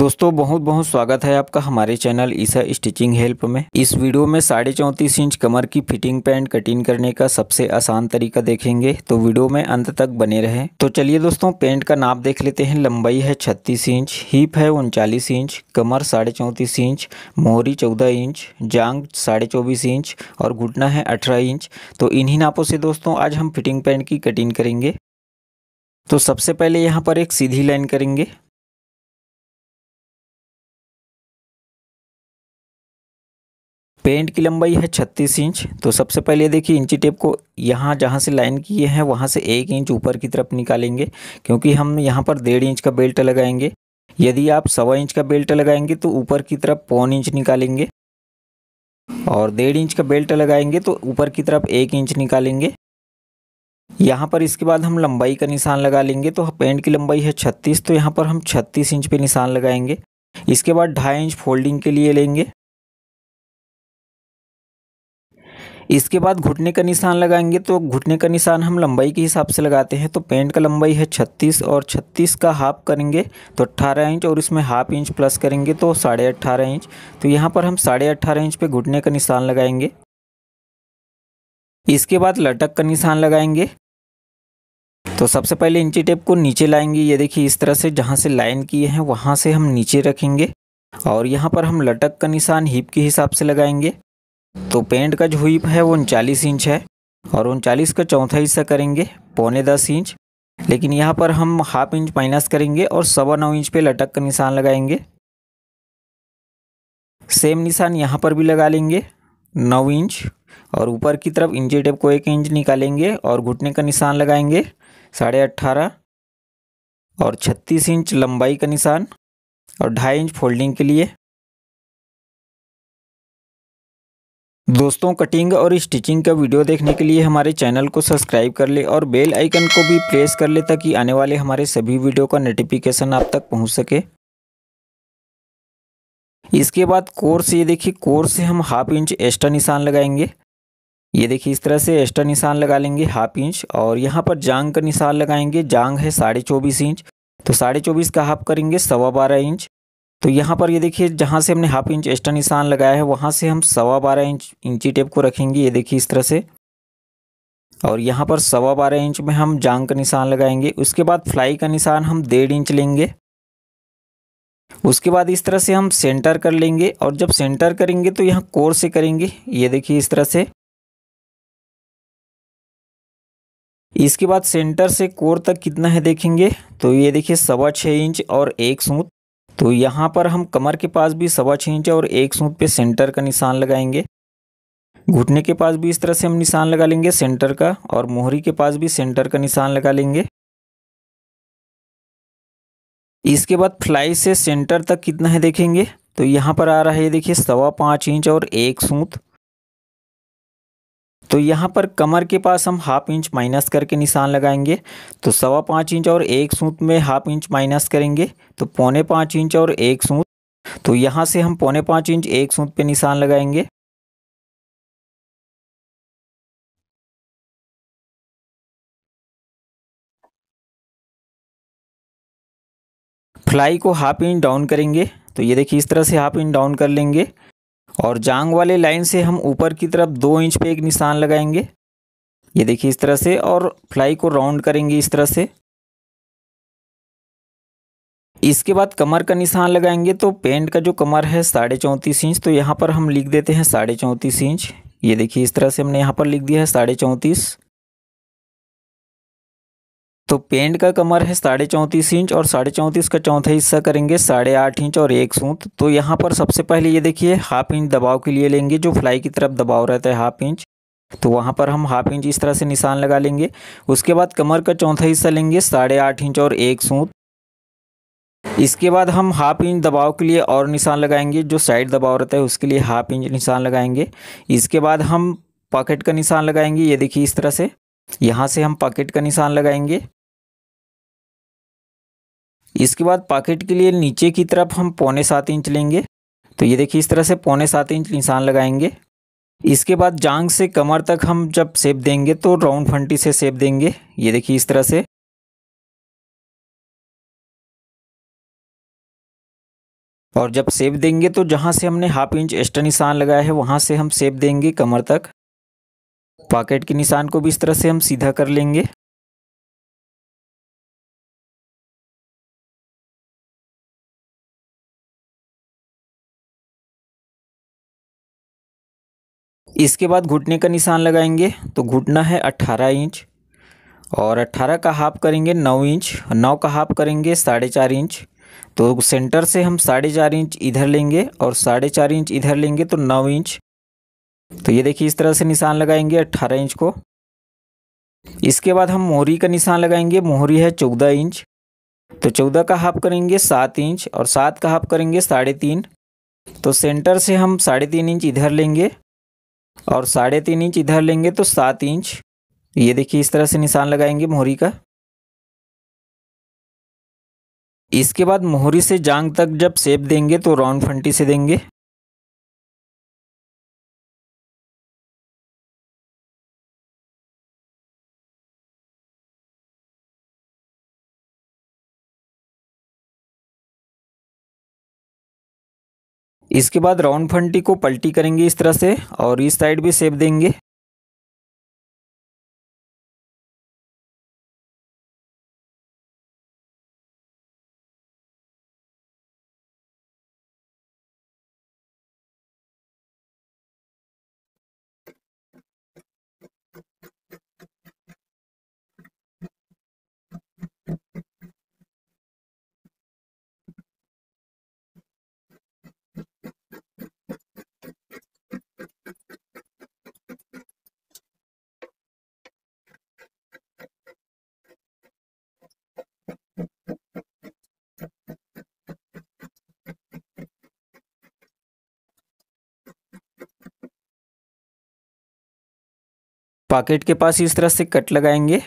दोस्तों बहुत बहुत स्वागत है आपका हमारे चैनल ईसा स्टिचिंग हेल्प में इस वीडियो में साढ़े चौंतीस इंच कमर की फिटिंग पैंट कटिंग करने का सबसे आसान तरीका देखेंगे तो वीडियो में अंत तक बने रहे तो चलिए दोस्तों पैंट का नाप देख लेते हैं लंबाई है छत्तीस इंच हीप है उनचालीस इंच कमर साढ़े चौंतीस इंच मोहरी चौदह इंच जांग साढ़े चौबीस इंच और घुटना है अठारह इंच तो इन्हीं नापों से दोस्तों आज हम फिटिंग पैंट की कटिंग करेंगे तो सबसे पहले यहाँ पर एक सीधी लाइन करेंगे पेंट की लंबाई है 36 इंच तो सबसे पहले देखिए इंची टेप को यहाँ जहाँ से लाइन किए हैं वहाँ से एक इंच ऊपर की तरफ निकालेंगे क्योंकि हम यहाँ पर डेढ़ इंच का बेल्ट लगाएंगे यदि आप सवा इंच का बेल्ट लगाएंगे तो ऊपर की तरफ पौन इंच निकालेंगे और डेढ़ इंच का बेल्ट लगाएंगे तो ऊपर की तरफ एक इंच निकालेंगे यहाँ पर इसके बाद हम लंबाई का निशान लगा लेंगे तो पेंट की लंबाई है छत्तीस तो यहाँ पर हम छत्तीस इंच पर निशान लगाएंगे इसके बाद ढाई इंच फोल्डिंग के लिए लेंगे इसके बाद घुटने का निशान लगाएंगे तो घुटने का निशान हम लंबाई के हिसाब से लगाते हैं तो पेंट का लंबाई है छत्तीस और छत्तीस का हाफ करेंगे तो अट्ठारह इंच और इसमें हाफ इंच प्लस करेंगे तो साढ़े अट्ठारह इंच तो यहाँ पर हम साढ़े अट्ठारह इंच पे घुटने का निशान लगाएंगे इसके बाद लटक का निशान लगाएंगे तो सबसे पहले इंची टेप को नीचे लाएंगे ये देखिए इस तरह से जहाँ से लाइन किए हैं वहाँ से हम नीचे रखेंगे और यहाँ पर हम लटक का निशान हिप के हिसाब से लगाएंगे तो पेंट का जो हुईप है वो उनचालीस इंच है और उनचालीस का चौथा हिस्सा करेंगे पौने दस इंच लेकिन यहाँ पर हम हाफ इंच माइनस करेंगे और सवा नौ इंच पे लटक का निशान लगाएंगे सेम निशान यहाँ पर भी लगा लेंगे नौ इंच और ऊपर की तरफ इंची टेप को एक इंच निकालेंगे और घुटने का निशान लगाएंगे साढ़े अट्ठारह और छत्तीस इंच लंबाई का निशान और ढाई इंच फोल्डिंग के लिए दोस्तों कटिंग और स्टिचिंग का वीडियो देखने के लिए हमारे चैनल को सब्सक्राइब कर ले और बेल आइकन को भी प्रेस कर ले ताकि आने वाले हमारे सभी वीडियो का नोटिफिकेशन आप तक पहुंच सके इसके बाद कोर से ये देखिए कोर से हम हाफ इंच एक्स्ट्रा निशान लगाएंगे ये देखिए इस तरह से एक्स्ट्रा निशान लगा लेंगे हाफ इंच और यहाँ पर जांग का निशान लगाएंगे जांग है साढ़े चौबीस इंच तो साढ़े चौबीस का हाफ करेंगे सवा बारह इंच तो यहाँ पर ये देखिए जहाँ से हमने हाफ इंच एक्स्ट्रा निशान लगाया है वहाँ से हम सवा बारह इंच इंची टेप को रखेंगे ये देखिए इस तरह से और यहाँ पर सवा बारह इंच में हम जांग का निशान लगाएंगे उसके बाद फ्लाई का निशान हम डेढ़ इंच लेंगे उसके बाद इस तरह से हम सेंटर कर लेंगे और जब सेंटर करेंगे तो यहाँ कोर से करेंगे ये देखिए इस तरह से इसके बाद सेंटर से कोर तक कितना है देखेंगे तो ये देखिए सवा छः इंच और एक सूत तो यहाँ पर हम कमर के पास भी सवा छः इंच और एक सूट पे सेंटर का निशान लगाएंगे घुटने के पास भी इस तरह से हम निशान लगा लेंगे सेंटर का और मोहरी के पास भी सेंटर का निशान लगा लेंगे इसके बाद फ्लाई से सेंटर तक कितना है देखेंगे तो यहाँ पर आ रहा है ये देखिए सवा पाँच इंच और एक सूत तो यहाँ पर कमर के पास हम हाफ इंच माइनस करके निशान लगाएंगे तो सवा पाँच इंच और एक सूत में हाफ इंच माइनस करेंगे तो पौने पाँच इंच और एक सूत तो यहाँ से हम पौने पाँच इंच एक सूत पे निशान लगाएंगे फ्लाई को हाफ इंच डाउन करेंगे तो ये देखिए इस तरह से हाफ इंच डाउन कर लेंगे और जांग वाले लाइन से हम ऊपर की तरफ दो इंच पे एक निशान लगाएंगे ये देखिए इस तरह से और फ्लाई को राउंड करेंगे इस तरह से इसके बाद कमर का निशान लगाएंगे तो पेंट का जो कमर है साढ़े चौंतीस इंच तो यहाँ पर हम लिख देते हैं साढ़े चौंतीस इंच ये देखिए इस तरह से हमने यहाँ पर लिख दिया है साढ़े चौंतीस तो पेंट का कमर है साढ़े चौंतीस इंच और साढ़े चौंतीस का चौथा हिस्सा करेंगे साढ़े आठ इंच और एक सूत तो यहाँ पर सबसे पहले ये देखिए हाफ इंच दबाव के लिए लेंगे जो फ्लाई की तरफ दबाव रहता है हाफ इंच तो वहाँ पर हम हाफ इंच इस तरह से निशान लगा लेंगे उसके बाद कमर का चौथा हिस्सा लेंगे साढ़े आठ इंच और एक सूत इसके बाद हम हाफ इंच दबाव के लिए और निशान लगाएंगे जो साइड दबाव रहता है उसके लिए हाफ इंच निशान लगाएंगे इसके बाद हम पॉकेट का निशान लगाएंगे ये देखिए इस तरह से यहाँ से हम पॉकेट का निशान लगाएंगे इसके बाद पॉकेट के लिए नीचे की तरफ हम पौने सात इंच लेंगे तो ये देखिए इस तरह से पौने सात इंच निशान लगाएंगे इसके बाद जांग से कमर तक हम जब सेप देंगे तो राउंड फंटी से सेप देंगे ये देखिए इस तरह से और जब सेप देंगे तो जहाँ से हमने हाफ इंच एक्स्ट्रा निशान लगाया है वहाँ से हम सेप देंगे कमर तक पॉकेट के निशान को भी इस तरह से हम सीधा कर लेंगे इसके बाद घुटने का निशान लगाएंगे तो घुटना है अट्ठारह इंच और अट्ठारह का हाफ करेंगे नौ इंच नौ का हाफ करेंगे साढ़े चार इंच तो सेंटर से हम साढ़े चार इंच इधर लेंगे और साढ़े चार इंच इधर लेंगे तो नौ इंच तो ये देखिए इस तरह से निशान लगाएंगे अट्ठारह इंच को इसके बाद हम मोहरी का निशान लगाएंगे मोहरी है चौदह इंच तो चौदह का हाफ करेंगे सात इंच और सात का हाफ करेंगे साढ़े तीन तो सेंटर से हम साढ़े तीन इंच इधर लेंगे और साढ़े तीन इंच इधर लेंगे तो सात इंच ये देखिए इस तरह से निशान लगाएंगे मोहरी का इसके बाद मोहरी से जांग तक जब सेप देंगे तो राउंड फंटी से देंगे इसके बाद राउंड फंटी को पलटी करेंगे इस तरह से और इस साइड भी सेप देंगे पॉकेट के पास इस तरह से कट लगाएंगे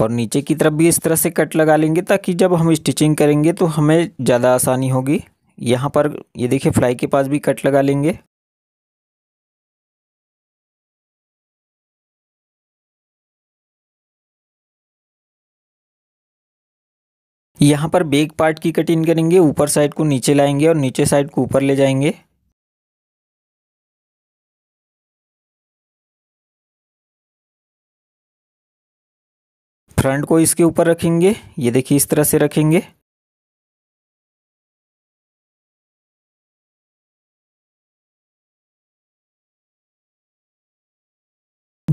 और नीचे की तरफ भी इस तरह से कट लगा लेंगे ताकि जब हम स्टिचिंग करेंगे तो हमें ज़्यादा आसानी होगी यहाँ पर ये देखिए फ्लाई के पास भी कट लगा लेंगे यहाँ पर बेग पार्ट की कटिंग करेंगे ऊपर साइड को नीचे लाएंगे और नीचे साइड को ऊपर ले जाएंगे फ्रंट को इसके ऊपर रखेंगे ये देखिए इस तरह से रखेंगे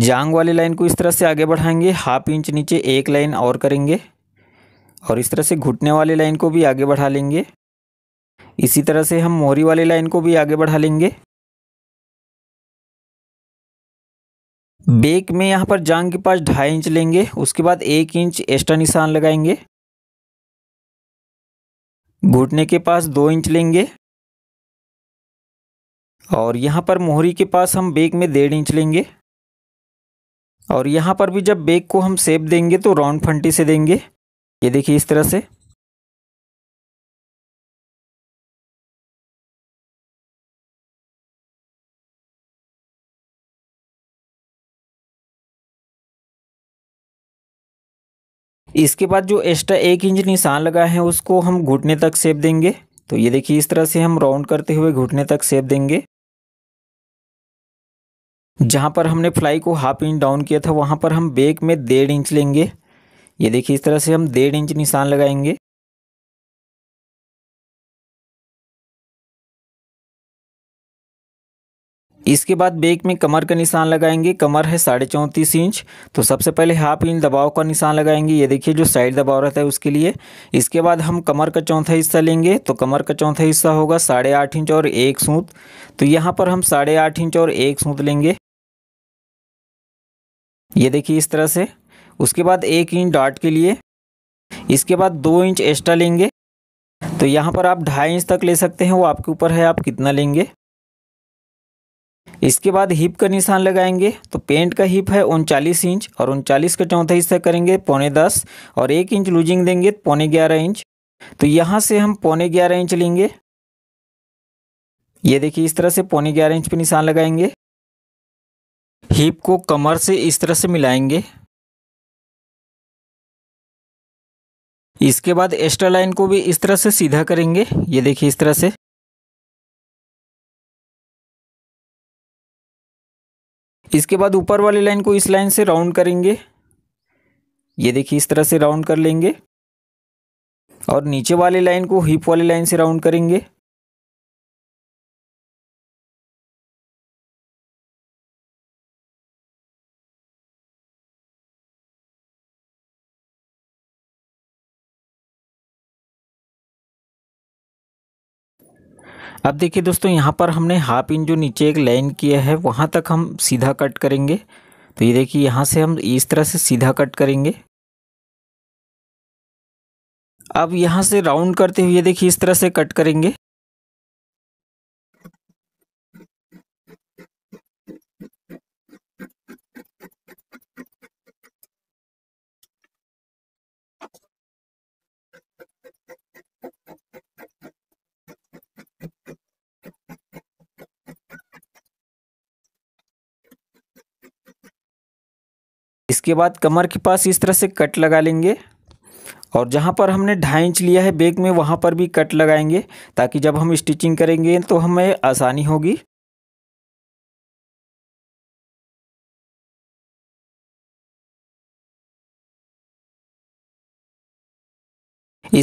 जांग वाली लाइन को इस तरह से आगे बढ़ाएंगे हाफ इंच नीचे एक लाइन और करेंगे और इस तरह से घुटने वाली लाइन को भी आगे बढ़ा लेंगे इसी तरह से हम मोहरी वाली लाइन को भी आगे बढ़ा लेंगे बेक में यहाँ पर जांग के पास ढाई इंच लेंगे उसके बाद एक इंच एक्स्ट्रा निशान लगाएंगे घुटने के पास दो इंच लेंगे और यहाँ पर मोहरी के पास हम बेक में डेढ़ इंच लेंगे और यहाँ पर भी जब बेक को हम सेप देंगे तो राउंड फंटी से देंगे ये देखिए इस तरह से इसके बाद जो एक्स्ट्रा एक इंच निशान लगा है उसको हम घुटने तक सेप देंगे तो ये देखिए इस तरह से हम राउंड करते हुए घुटने तक सेप देंगे जहाँ पर हमने फ्लाई को हाफ इंच डाउन किया था वहाँ पर हम बेक में डेढ़ इंच लेंगे ये देखिए इस तरह से हम डेढ़ इंच निशान लगाएंगे इसके बाद बैक में कमर का निशान लगाएंगे कमर है साढ़े चौंतीस इंच तो सबसे पहले हाफ इंच दबाव का निशान लगाएंगे ये देखिए जो साइड दबाव रहता है उसके लिए इसके बाद हम कमर का चौथा हिस्सा लेंगे तो कमर का चौथा हिस्सा होगा साढ़े आठ इंच और एक सूत तो यहाँ पर हम साढ़े आठ इंच और एक सूत लेंगे ये देखिए इस तरह से उसके बाद एक इंच डाट के लिए इसके बाद दो इंच एक्स्ट्रा लेंगे तो यहाँ पर आप ढाई इंच तक ले सकते हैं वो आपके ऊपर है आप कितना लेंगे इसके बाद हिप का निशान लगाएंगे तो पेंट का हिप है उनचालीस इंच और उनचालीस का चौथा हिस्सा करेंगे पौने दस और एक इंच लूजिंग देंगे पौने ग्यारह इंच तो यहाँ से हम पौने ग्यारह इंच लेंगे ये देखिए इस तरह से पौने ग्यारह इंच पे निशान लगाएंगे हिप को कमर से इस तरह से मिलाएंगे इसके बाद एक्स्ट्रा लाइन को भी इस तरह से सीधा करेंगे ये देखिए इस तरह से इसके बाद ऊपर वाली लाइन को इस लाइन से राउंड करेंगे ये देखिए इस तरह से राउंड कर लेंगे और नीचे वाली लाइन को हिप वाली लाइन से राउंड करेंगे अब देखिए दोस्तों यहाँ पर हमने हाफ इंच जो नीचे एक लाइन किया है वहाँ तक हम सीधा कट करेंगे तो ये देखिए यहाँ से हम इस तरह से सीधा कट करेंगे अब यहाँ से राउंड करते हुए देखिए इस तरह से कट करेंगे इसके बाद कमर के पास इस तरह से कट लगा लेंगे और जहाँ पर हमने ढाई इंच लिया है बैग में वहाँ पर भी कट लगाएंगे ताकि जब हम स्टिचिंग करेंगे तो हमें आसानी होगी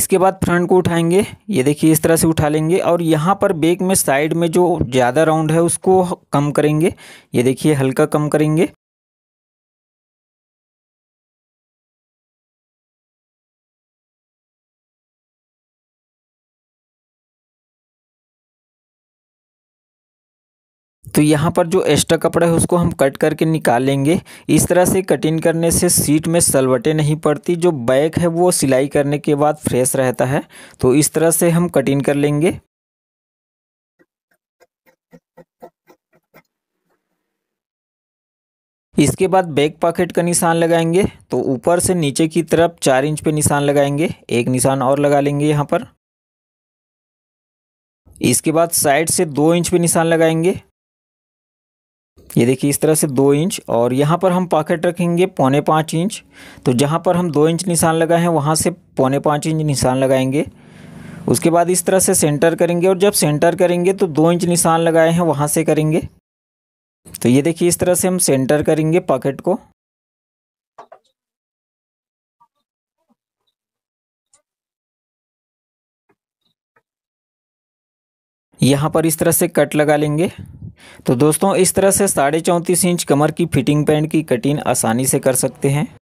इसके बाद फ्रंट को उठाएंगे ये देखिए इस तरह से उठा लेंगे और यहाँ पर बैग में साइड में जो ज़्यादा राउंड है उसको कम करेंगे ये देखिए हल्का कम करेंगे तो यहाँ पर जो एक्स्ट्रा कपड़ा है उसको हम कट करके निकालेंगे इस तरह से कटिंग करने से सीट में सलवटें नहीं पड़ती जो बैक है वो सिलाई करने के बाद फ्रेश रहता है तो इस तरह से हम कटिंग कर लेंगे इसके बाद बैक पॉकेट का निशान लगाएंगे तो ऊपर से नीचे की तरफ चार इंच पे निशान लगाएंगे एक निशान और लगा लेंगे यहाँ पर इसके बाद साइड से दो इंच पे निशान लगाएंगे ये देखिए इस तरह से दो इंच और यहाँ पर हम पॉकेट रखेंगे पौने पाँच इंच तो जहाँ पर हम दो इंच निशान लगाए हैं वहाँ से पौने पाँच इंच निशान लगाएंगे उसके बाद इस तरह से सेंटर करेंगे और जब सेंटर करेंगे तो दो इंच निशान लगाए हैं वहाँ से करेंगे तो ये देखिए इस तरह से हम सेंटर करेंगे पॉकेट को यहाँ पर इस तरह से कट लगा लेंगे तो दोस्तों इस तरह से साढ़े चौंतीस इंच कमर की फिटिंग पैंट की कटिंग आसानी से कर सकते हैं